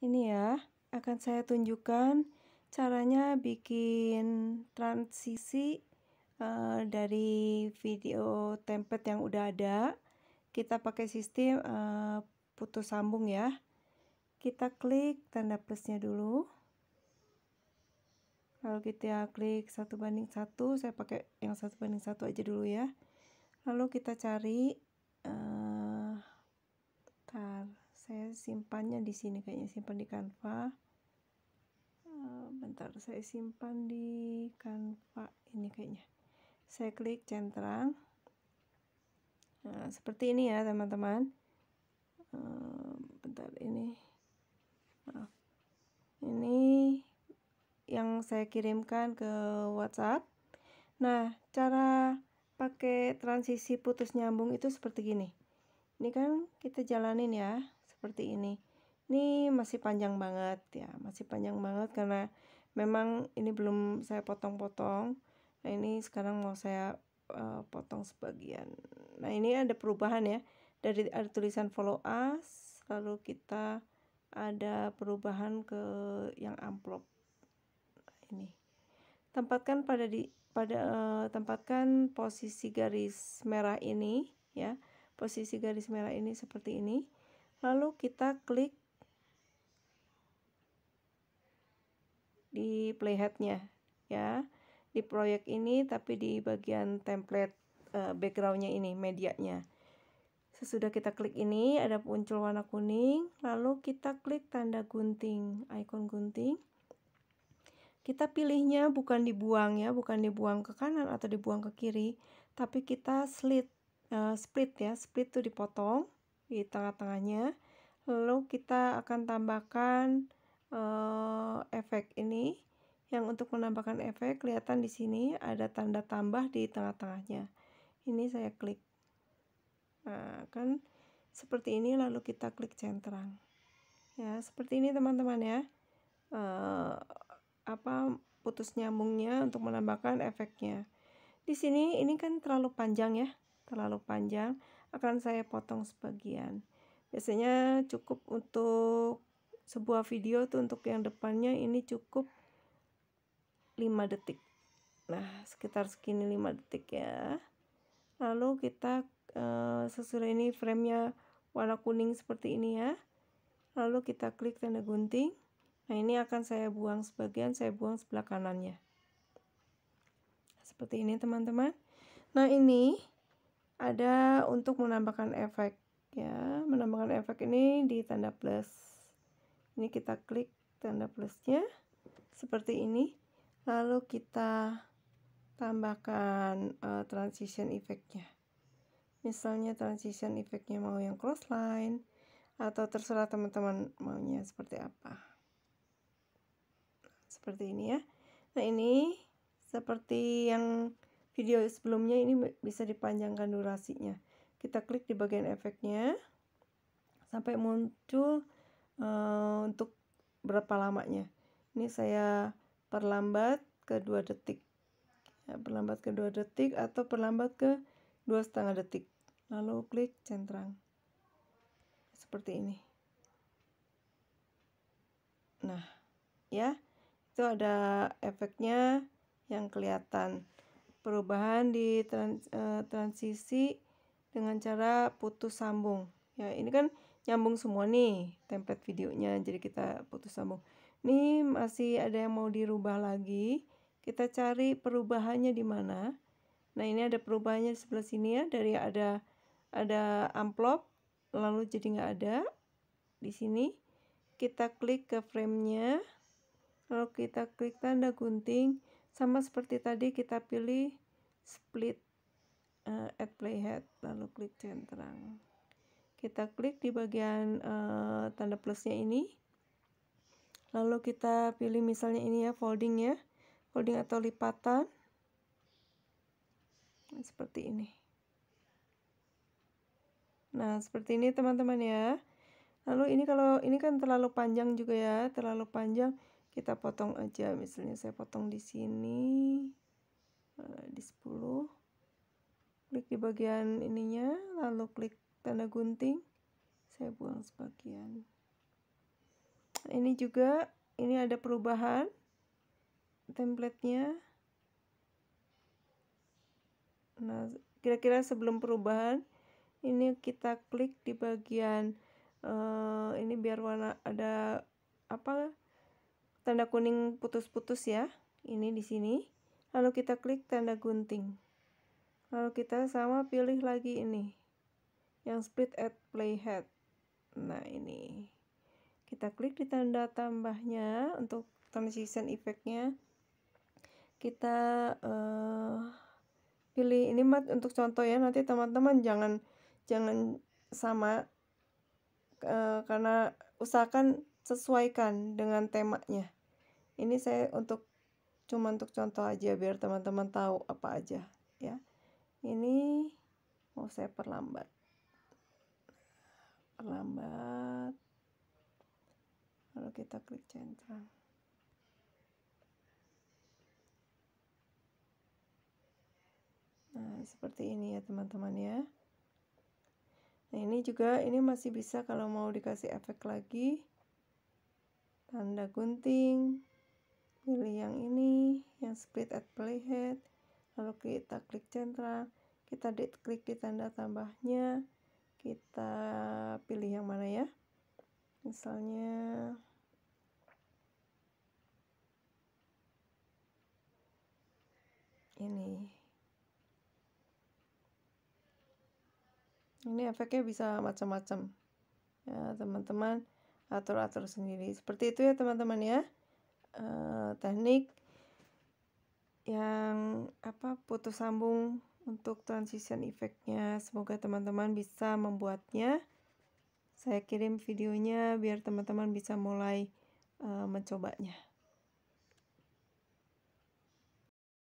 Ini ya, akan saya tunjukkan caranya bikin transisi uh, dari video template yang udah ada. Kita pakai sistem uh, putus sambung ya. Kita klik tanda plusnya dulu. Lalu kita klik satu banding satu, saya pakai yang satu banding satu aja dulu ya. Lalu kita cari uh, saya simpannya di sini kayaknya simpan di Canva eh, bentar saya simpan di Canva ini kayaknya saya klik centang nah, seperti ini ya teman-teman eh, bentar ini maaf ini yang saya kirimkan ke WhatsApp nah cara pakai transisi putus nyambung itu seperti gini ini kan kita jalanin ya seperti ini ini masih panjang banget ya masih panjang banget karena memang ini belum saya potong-potong nah ini sekarang mau saya uh, potong sebagian nah ini ada perubahan ya dari ada tulisan follow us lalu kita ada perubahan ke yang amplop nah, ini tempatkan pada di pada uh, tempatkan posisi garis merah ini ya posisi garis merah ini seperti ini lalu kita klik di playheadnya ya di proyek ini tapi di bagian template uh, backgroundnya ini medianya sesudah kita klik ini ada muncul warna kuning lalu kita klik tanda gunting icon gunting kita pilihnya bukan dibuang ya bukan dibuang ke kanan atau dibuang ke kiri tapi kita slit Eh, split ya split tuh dipotong di tengah-tengahnya lalu kita akan tambahkan uh, efek ini yang untuk menambahkan efek kelihatan di sini ada tanda tambah di tengah-tengahnya ini saya klik nah kan seperti ini lalu kita klik centang ya seperti ini teman-teman ya uh, apa putus nyambungnya untuk menambahkan efeknya di sini ini kan terlalu panjang ya terlalu panjang akan saya potong sebagian biasanya cukup untuk sebuah video tuh untuk yang depannya ini cukup 5 detik nah sekitar segini 5 detik ya lalu kita e, eh, sesudah ini framenya warna kuning seperti ini ya lalu kita klik tanda gunting nah ini akan saya buang sebagian saya buang sebelah kanannya seperti ini teman-teman nah ini ada untuk menambahkan efek ya menambahkan efek ini di tanda plus ini kita klik tanda plusnya seperti ini lalu kita tambahkan uh, transition efeknya misalnya transition efeknya mau yang cross line atau terserah teman-teman maunya seperti apa seperti ini ya nah ini seperti yang video sebelumnya ini bisa dipanjangkan durasinya. Kita klik di bagian efeknya sampai muncul uh, untuk berapa lamanya. Ini saya perlambat ke 2 detik. Ya, perlambat ke 2 detik atau perlambat ke dua setengah detik. Lalu klik centang. Seperti ini. Nah, ya. Itu ada efeknya yang kelihatan perubahan di trans, e, eh, transisi dengan cara putus sambung. Ya, ini kan nyambung semua nih template videonya. Jadi kita putus sambung. Ini masih ada yang mau dirubah lagi. Kita cari perubahannya di mana. Nah, ini ada perubahannya di sebelah sini ya. Dari ada ada amplop lalu jadi nggak ada di sini. Kita klik ke framenya. Lalu kita klik tanda gunting sama seperti tadi kita pilih split uh, eh, add playhead lalu klik centang kita klik di bagian uh, tanda plusnya ini lalu kita pilih misalnya ini ya folding ya folding atau lipatan nah, seperti ini nah seperti ini teman-teman ya lalu ini kalau ini kan terlalu panjang juga ya terlalu panjang kita potong aja misalnya saya potong di sini eh, di 10 klik di bagian ininya lalu klik tanda gunting saya buang sebagian nah, ini juga ini ada perubahan templatenya nah kira-kira sebelum perubahan ini kita klik di bagian uh, ini biar warna ada apa tanda kuning putus-putus ya. Ini di sini. Lalu kita klik tanda gunting. Lalu kita sama pilih lagi ini. Yang split at playhead. Nah, ini. Kita klik di tanda tambahnya untuk transition effect-nya. Kita uh, pilih ini mat untuk contoh ya. Nanti teman-teman jangan jangan sama uh, karena usahakan sesuaikan dengan temanya. Ini saya untuk cuma untuk contoh aja biar teman-teman tahu apa aja ya. Ini mau saya perlambat. Perlambat. Lalu kita klik centang. Nah, seperti ini ya teman-teman ya. Nah, ini juga ini masih bisa kalau mau dikasih efek lagi tanda gunting pilih yang ini yang split at playhead lalu kita klik centra kita di klik di tanda tambahnya kita pilih yang mana ya misalnya ini ini efeknya bisa macam-macam ya teman-teman atur-atur sendiri seperti itu ya teman-teman ya E, teknik yang apa putus sambung untuk transition effectnya semoga teman-teman bisa membuatnya saya kirim videonya biar teman-teman bisa mulai e, mencobanya